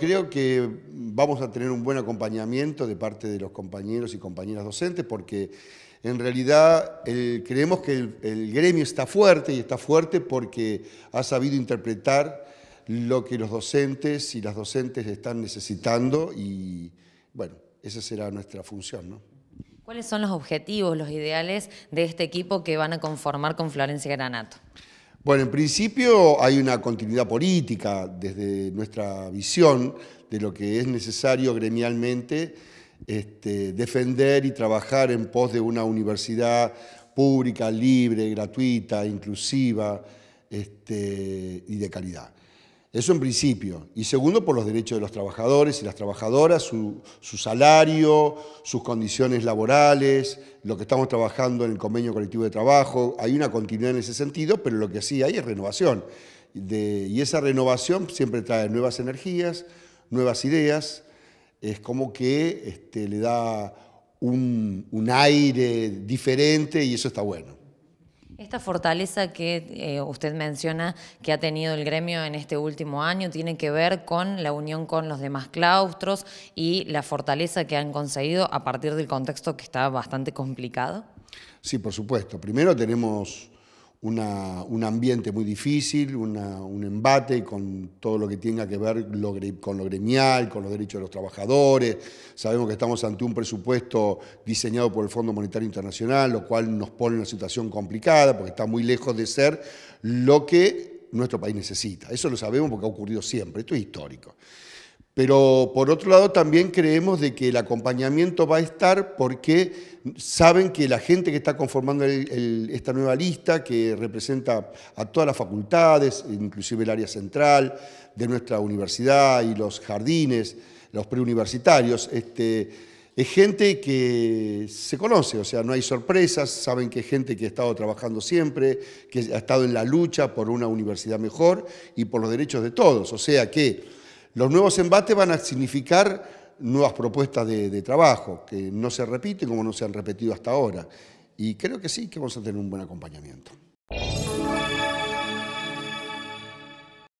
Creo que vamos a tener un buen acompañamiento de parte de los compañeros y compañeras docentes porque en realidad creemos que el, gremio está fuerte y está fuerte porque ha sabido interpretar lo que los docentes y las docentes están necesitando y bueno, esa será nuestra función. ¿Cuáles son los objetivos, los ideales de este equipo que van a conformar con Florencia Granato? Bueno, en principio hay una continuidad política desde nuestra visión de lo que es necesario gremialmente este, defender y trabajar en pos de una universidad pública, libre, gratuita, inclusiva este, y de calidad. Eso en principio. Y segundo, por los derechos de los trabajadores y las trabajadoras, su, salario, sus condiciones laborales, lo que estamos trabajando en el convenio colectivo de trabajo. Hay una continuidad en ese sentido, pero lo que sí hay es renovación. y esa renovación siempre trae nuevas energías, nuevas ideas. Es como que este, le da un aire diferente y eso está bueno. Esta fortaleza que eh, usted menciona que ha tenido el gremio en este último año tiene que ver con la unión con los demás claustros y la fortaleza que han conseguido a partir del contexto que está bastante complicado. Sí, por supuesto. Primero tenemos un ambiente muy difícil, un embate con todo lo que tenga que ver con lo gremial, con los derechos de los trabajadores. Sabemos que estamos ante un presupuesto diseñado por el Fondo Monetario Internacional, lo cual nos pone en una situación complicada porque está muy lejos de ser lo que nuestro país necesita. Eso lo sabemos porque ha ocurrido siempre, esto es histórico. Pero por otro lado también creemos de que el acompañamiento va a estar porque saben que la gente que está conformando esta nueva lista, que representa a todas las facultades, inclusive el área central de nuestra universidad y los jardines, los preuniversitarios, este, es gente que se conoce, o sea, no hay sorpresas, saben que es gente que ha estado trabajando siempre, que ha estado en la lucha por una universidad mejor y por los derechos de todos. O sea que los nuevos embates van a significar nuevas propuestas de, trabajo, que no se repiten como no se han repetido hasta ahora. Y creo que sí, que vamos a tener un buen acompañamiento.